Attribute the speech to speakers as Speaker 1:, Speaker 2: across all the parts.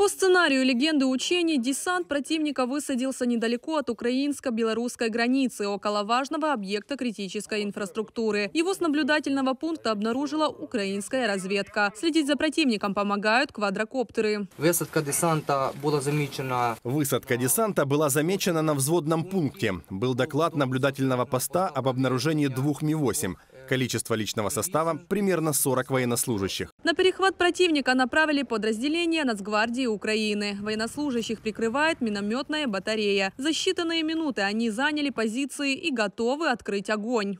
Speaker 1: По сценарию легенды учений, десант противника высадился недалеко от украинско-белорусской границы, около важного объекта критической инфраструктуры. Его с наблюдательного пункта обнаружила украинская разведка. Следить за противником помогают квадрокоптеры.
Speaker 2: Высадка десанта была замечена... Высадка десанта была замечена на взводном пункте. Был доклад наблюдательного поста об обнаружении двух Ми-8. Количество личного состава – примерно 40 военнослужащих.
Speaker 1: На перехват противника направили подразделения Нацгвардии Украины. Военнослужащих прикрывает минометная батарея. За считанные минуты они заняли позиции и готовы открыть огонь.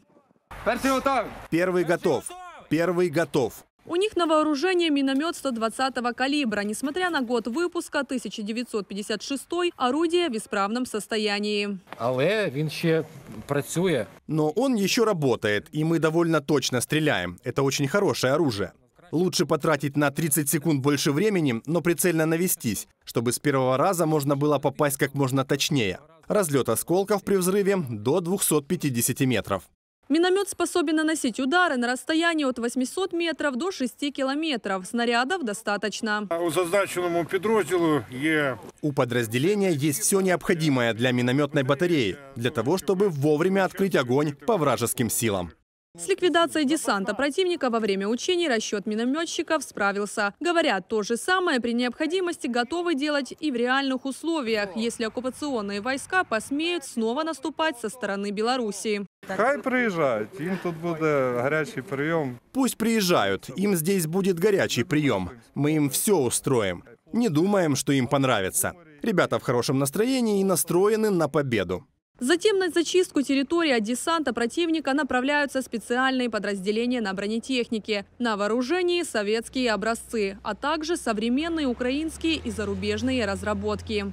Speaker 2: Первый готов. Первый готов.
Speaker 1: У них на вооружении миномет 120-го калибра. Несмотря на год выпуска 1956 орудие в исправном состоянии.
Speaker 2: Але він ще працює. Но он еще работает, и мы довольно точно стреляем. Это очень хорошее оружие. Лучше потратить на 30 секунд больше времени, но прицельно навестись, чтобы с первого раза можно было попасть как можно точнее. Разлет осколков при взрыве до 250 метров.
Speaker 1: Миномет способен наносить удары на расстоянии от 800 метров до 6 километров. Снарядов достаточно. А у
Speaker 2: зазначенному подразделу У подразделения есть все необходимое для минометной батареи, для того, чтобы вовремя открыть огонь по вражеским силам.
Speaker 1: С ликвидацией десанта противника во время учений расчет минометчиков справился. Говорят, то же самое при необходимости готовы делать и в реальных условиях, если оккупационные войска посмеют снова наступать со стороны Беларуси. Хай
Speaker 2: приезжают, им тут будет э, горячий прием. Пусть приезжают, им здесь будет горячий прием. Мы им все устроим. Не думаем, что им понравится. Ребята в хорошем настроении и настроены на победу.
Speaker 1: Затем на зачистку территории от десанта противника направляются специальные подразделения на бронетехнике. На вооружении советские образцы, а также современные украинские и зарубежные разработки.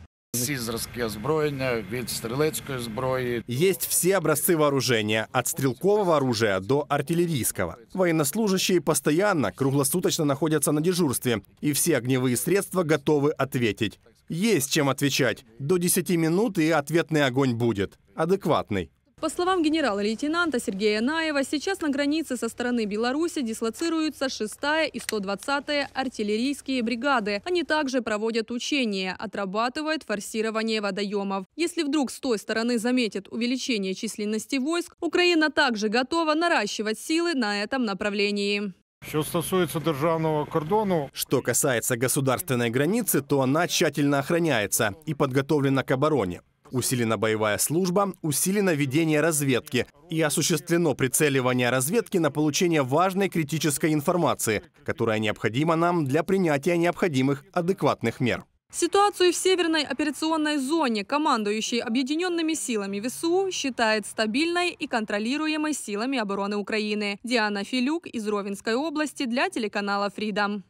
Speaker 2: Есть все образцы вооружения, от стрелкового оружия до артиллерийского. Военнослужащие постоянно, круглосуточно находятся на дежурстве, и все огневые средства готовы ответить. Есть чем отвечать. До 10 минут и ответный огонь будет. Адекватный.
Speaker 1: По словам генерала-лейтенанта Сергея Наева, сейчас на границе со стороны Беларуси дислоцируются 6 и 120-я артиллерийские бригады. Они также проводят учения, отрабатывают форсирование водоемов. Если вдруг с той стороны заметят увеличение численности войск, Украина также готова наращивать силы на этом направлении.
Speaker 2: Что касается державного кордону... Что касается государственной границы, то она тщательно охраняется и подготовлена к обороне. Усилена боевая служба, усилено ведение разведки и осуществлено прицеливание разведки на получение важной критической информации, которая необходима нам для принятия необходимых адекватных мер.
Speaker 1: Ситуацию в северной операционной зоне, командующей объединенными силами ВСУ, считает стабильной и контролируемой силами обороны Украины. Диана Филюк из Ровенской области для телеканала «Фридом».